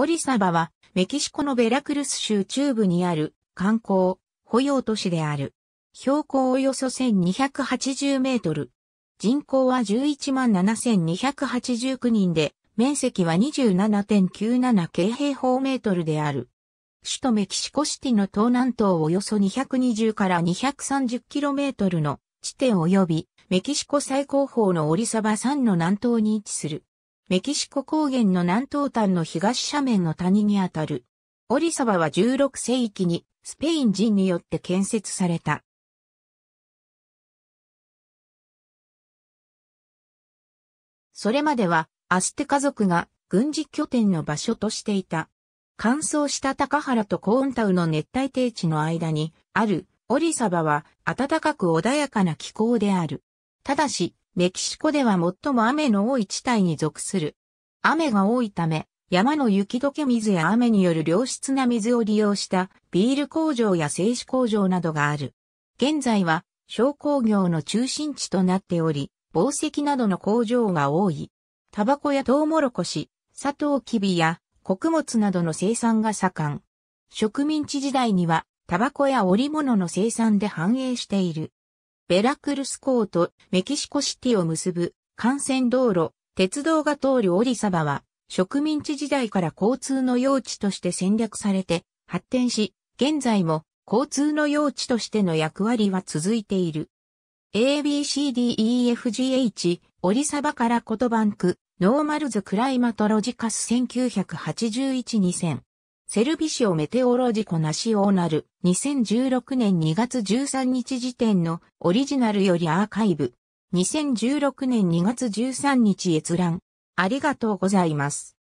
オリサバは、メキシコのベラクルス州中部にある観光、保養都市である。標高およそ1280メートル。人口は117,289人で、面積は27.97京平方メートルである。首都メキシコシティの東南東およそ220から230キロメートルの地点及び、メキシコ最高峰のオリサバ山の南東に位置する。メキシコ高原の南東端の東斜面の谷にあたる。オリサバは16世紀にスペイン人によって建設された。それまではアステ家族が軍事拠点の場所としていた。乾燥した高原とコーンタウの熱帯低地の間にあるオリサバは暖かく穏やかな気候である。ただし、メキシコでは最も雨の多い地帯に属する。雨が多いため、山の雪解け水や雨による良質な水を利用したビール工場や製紙工場などがある。現在は商工業の中心地となっており、宝石などの工場が多い。タバコやトウモロコシ、サトウキビや穀物などの生産が盛ん。植民地時代にはタバコや織物の生産で繁栄している。ベラクルス港とメキシコシティを結ぶ幹線道路、鉄道が通るオリサバは植民地時代から交通の用地として戦略されて発展し、現在も交通の用地としての役割は続いている。ABCDEFGH、オリサバからコトバンク、ノーマルズ・クライマトロジカス1981-2000。セルビシオメテオロジコナシオーナル、2016年2月13日時点のオリジナルよりアーカイブ、2016年2月13日閲覧。ありがとうございます。